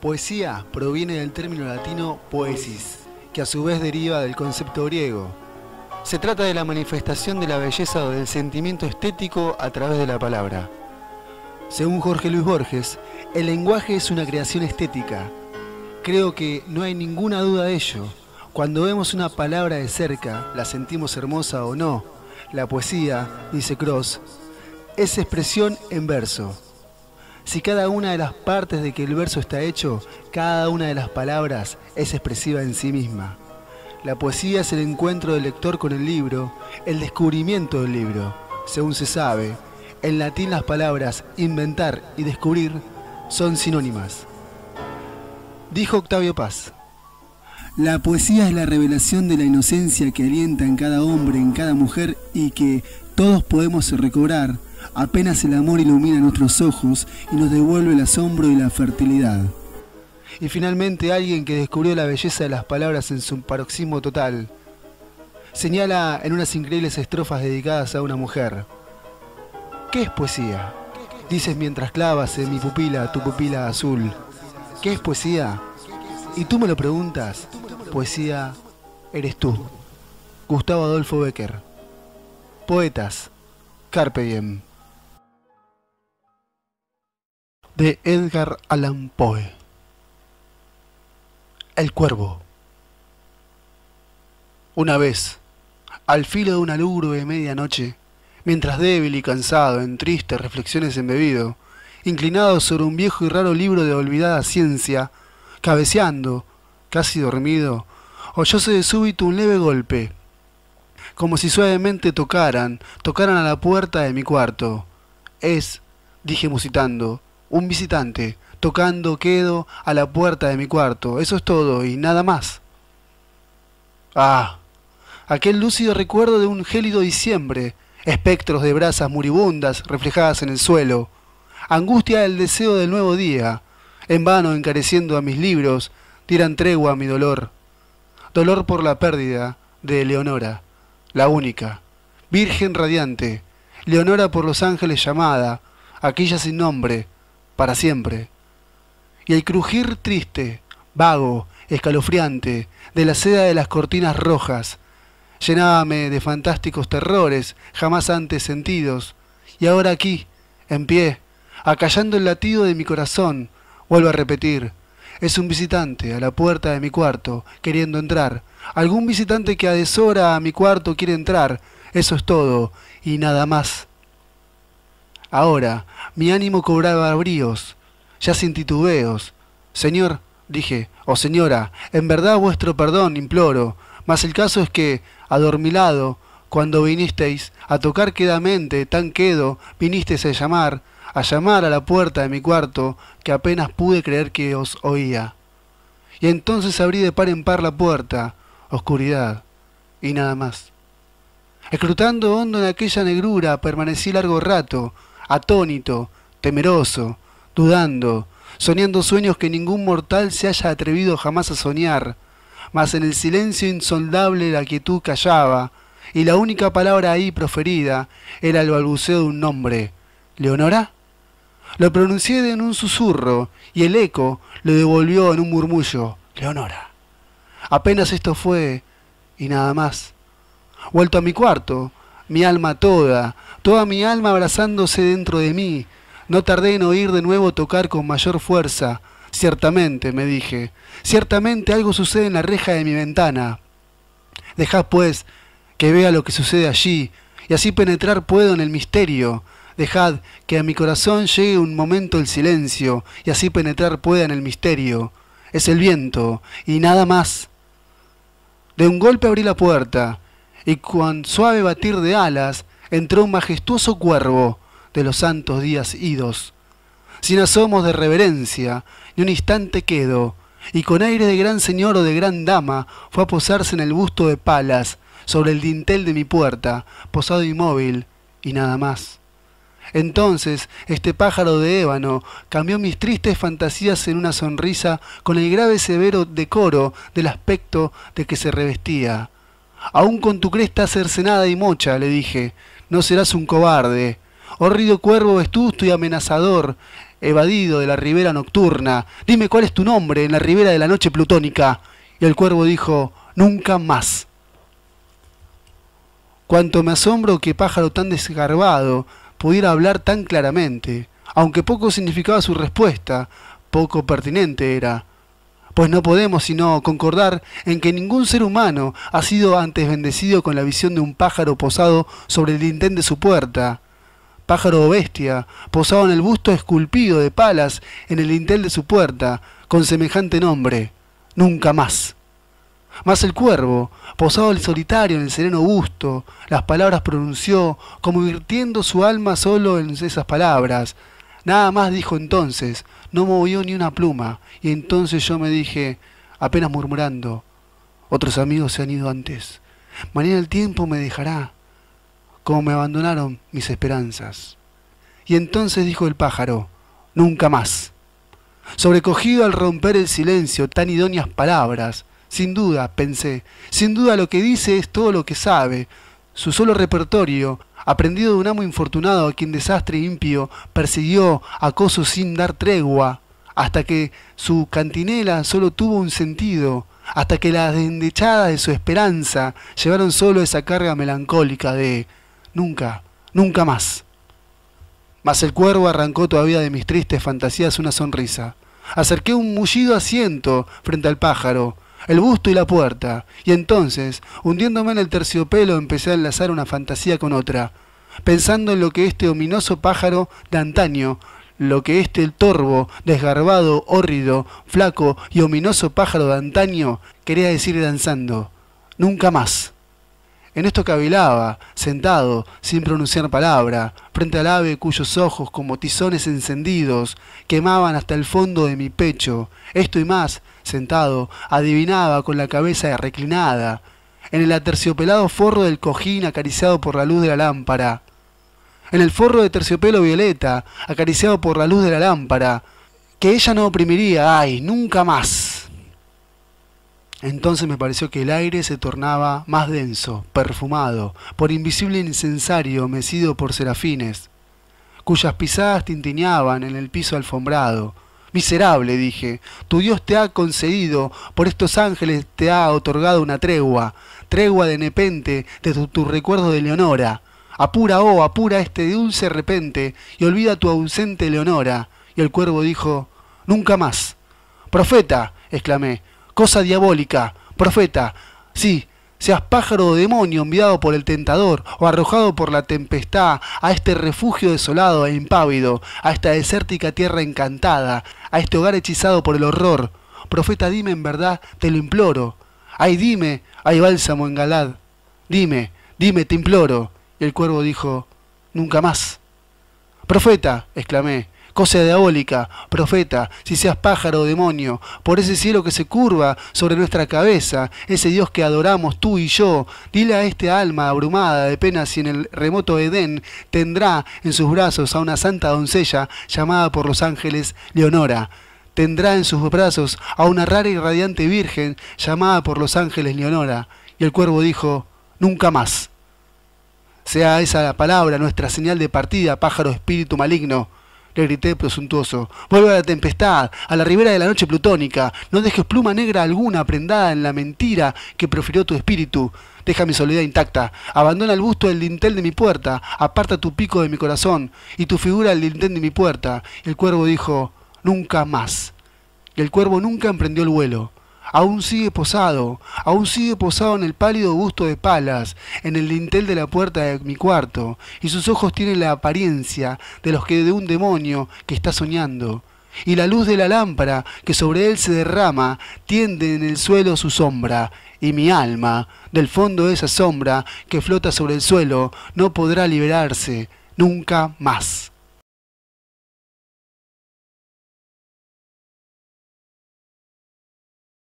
Poesía proviene del término latino poesis, que a su vez deriva del concepto griego. Se trata de la manifestación de la belleza o del sentimiento estético a través de la palabra. Según Jorge Luis Borges, el lenguaje es una creación estética. Creo que no hay ninguna duda de ello. Cuando vemos una palabra de cerca, la sentimos hermosa o no. La poesía, dice Cross, es expresión en verso. Si cada una de las partes de que el verso está hecho, cada una de las palabras es expresiva en sí misma. La poesía es el encuentro del lector con el libro, el descubrimiento del libro. Según se sabe, en latín las palabras inventar y descubrir son sinónimas. Dijo Octavio Paz. La poesía es la revelación de la inocencia que alienta en cada hombre, en cada mujer y que todos podemos recobrar Apenas el amor ilumina nuestros ojos y nos devuelve el asombro y la fertilidad. Y finalmente alguien que descubrió la belleza de las palabras en su paroxismo total. Señala en unas increíbles estrofas dedicadas a una mujer. ¿Qué es poesía? Dices mientras clavas en mi pupila tu pupila azul. ¿Qué es poesía? Y tú me lo preguntas. Poesía eres tú. Gustavo Adolfo Becker. Poetas. Carpe diem. de Edgar Allan Poe. El cuervo. Una vez, al filo de una lúgubre medianoche, mientras débil y cansado, en tristes reflexiones embebido, inclinado sobre un viejo y raro libro de olvidada ciencia, cabeceando, casi dormido, oyóse de súbito un leve golpe, como si suavemente tocaran, tocaran a la puerta de mi cuarto. Es, dije musitando, un visitante, tocando quedo a la puerta de mi cuarto, eso es todo y nada más. Ah, aquel lúcido recuerdo de un gélido diciembre, espectros de brasas moribundas reflejadas en el suelo, angustia del deseo del nuevo día, en vano encareciendo a mis libros, tiran tregua a mi dolor, dolor por la pérdida de Leonora, la única, Virgen radiante, Leonora por los ángeles llamada, aquella sin nombre, para siempre. Y el crujir triste, vago, escalofriante, de la seda de las cortinas rojas, llenábame de fantásticos terrores jamás antes sentidos, y ahora aquí, en pie, acallando el latido de mi corazón, vuelvo a repetir, es un visitante a la puerta de mi cuarto, queriendo entrar, algún visitante que a a mi cuarto quiere entrar, eso es todo, y nada más. Ahora, mi ánimo cobraba bríos, ya sin titubeos. Señor, dije, o oh señora, en verdad vuestro perdón imploro, mas el caso es que, adormilado, cuando vinisteis a tocar quedamente, tan quedo, vinisteis a llamar, a llamar a la puerta de mi cuarto, que apenas pude creer que os oía. Y entonces abrí de par en par la puerta, oscuridad, y nada más. Escrutando hondo en aquella negrura, permanecí largo rato, atónito, temeroso, dudando, soñando sueños que ningún mortal se haya atrevido jamás a soñar, mas en el silencio insondable la quietud callaba, y la única palabra ahí proferida era el balbuceo de un nombre, Leonora. Lo pronuncié en un susurro y el eco lo devolvió en un murmullo, Leonora. Apenas esto fue y nada más. Vuelto a mi cuarto, mi alma toda, toda mi alma abrazándose dentro de mí. No tardé en oír de nuevo tocar con mayor fuerza. Ciertamente, me dije, ciertamente algo sucede en la reja de mi ventana. Dejad, pues, que vea lo que sucede allí, y así penetrar puedo en el misterio. Dejad que a mi corazón llegue un momento el silencio, y así penetrar pueda en el misterio. Es el viento, y nada más. De un golpe abrí la puerta, y con suave batir de alas entró un majestuoso cuervo de los santos días idos. Sin asomos de reverencia, ni un instante quedo, y con aire de gran señor o de gran dama fue a posarse en el busto de palas, sobre el dintel de mi puerta, posado inmóvil, y nada más. Entonces, este pájaro de ébano cambió mis tristes fantasías en una sonrisa con el grave severo decoro del aspecto de que se revestía Aún con tu cresta cercenada y mocha, le dije, no serás un cobarde. Horrido oh, cuervo vestusto y amenazador, evadido de la ribera nocturna, dime cuál es tu nombre en la ribera de la noche plutónica. Y el cuervo dijo, nunca más. Cuanto me asombro que pájaro tan desgarbado pudiera hablar tan claramente, aunque poco significaba su respuesta, poco pertinente era, pues no podemos sino concordar en que ningún ser humano ha sido antes bendecido con la visión de un pájaro posado sobre el dintel de su puerta. Pájaro o bestia, posado en el busto esculpido de palas en el dintel de su puerta, con semejante nombre. Nunca más. Más el cuervo, posado el solitario en el sereno busto, las palabras pronunció, como virtiendo su alma solo en esas palabras, Nada más dijo entonces, no movió ni una pluma, y entonces yo me dije, apenas murmurando, otros amigos se han ido antes, mañana el tiempo me dejará, como me abandonaron mis esperanzas. Y entonces dijo el pájaro, nunca más. Sobrecogido al romper el silencio, tan idóneas palabras, sin duda, pensé, sin duda lo que dice es todo lo que sabe, su solo repertorio aprendido de un amo infortunado a quien desastre impío persiguió acoso sin dar tregua, hasta que su cantinela solo tuvo un sentido, hasta que las endechadas de su esperanza llevaron solo esa carga melancólica de nunca, nunca más. Mas el cuervo arrancó todavía de mis tristes fantasías una sonrisa. Acerqué un mullido asiento frente al pájaro, el busto y la puerta, y entonces, hundiéndome en el terciopelo, empecé a enlazar una fantasía con otra, pensando en lo que este ominoso pájaro de antaño, lo que este el torvo, desgarbado, hórrido, flaco y ominoso pájaro de antaño quería decir danzando. Nunca más. En esto cavilaba, sentado, sin pronunciar palabra, frente al ave cuyos ojos, como tizones encendidos, quemaban hasta el fondo de mi pecho. Esto y más, sentado, adivinaba con la cabeza reclinada, en el aterciopelado forro del cojín acariciado por la luz de la lámpara, en el forro de terciopelo violeta, acariciado por la luz de la lámpara, que ella no oprimiría, ay, nunca más. Entonces me pareció que el aire se tornaba más denso, perfumado, por invisible e incensario mecido por serafines, cuyas pisadas tintineaban en el piso alfombrado. Miserable, dije, tu Dios te ha concedido, por estos ángeles te ha otorgado una tregua, tregua de nepente de tu, recuerdo de Leonora. Apura, oh, apura este dulce repente, y olvida tu ausente Leonora. Y el cuervo dijo, Nunca más. Profeta, exclamé, cosa diabólica, profeta, sí, seas pájaro o demonio enviado por el tentador o arrojado por la tempestad a este refugio desolado e impávido, a esta desértica tierra encantada, a este hogar hechizado por el horror. Profeta, dime en verdad, te lo imploro. Ay, dime, hay bálsamo en Galad. Dime, dime, te imploro. Y el cuervo dijo, nunca más. Profeta, exclamé, cosa diabólica, profeta, si seas pájaro o demonio, por ese cielo que se curva sobre nuestra cabeza, ese Dios que adoramos tú y yo, dile a este alma abrumada de penas si en el remoto Edén tendrá en sus brazos a una santa doncella llamada por los ángeles Leonora tendrá en sus brazos a una rara y radiante virgen llamada por los ángeles Leonora. Y el cuervo dijo, nunca más. Sea esa la palabra nuestra señal de partida, pájaro espíritu maligno le grité presuntuoso. Vuelve a la tempestad, a la ribera de la noche plutónica. No dejes pluma negra alguna prendada en la mentira que profirió tu espíritu. Deja mi soledad intacta. Abandona el busto del dintel de mi puerta. Aparta tu pico de mi corazón y tu figura del dintel de mi puerta. El cuervo dijo, nunca más. el cuervo nunca emprendió el vuelo. Aún sigue posado, aún sigue posado en el pálido busto de palas, en el lintel de la puerta de mi cuarto, y sus ojos tienen la apariencia de los que de un demonio que está soñando, y la luz de la lámpara que sobre él se derrama tiende en el suelo su sombra, y mi alma, del fondo de esa sombra que flota sobre el suelo, no podrá liberarse nunca más.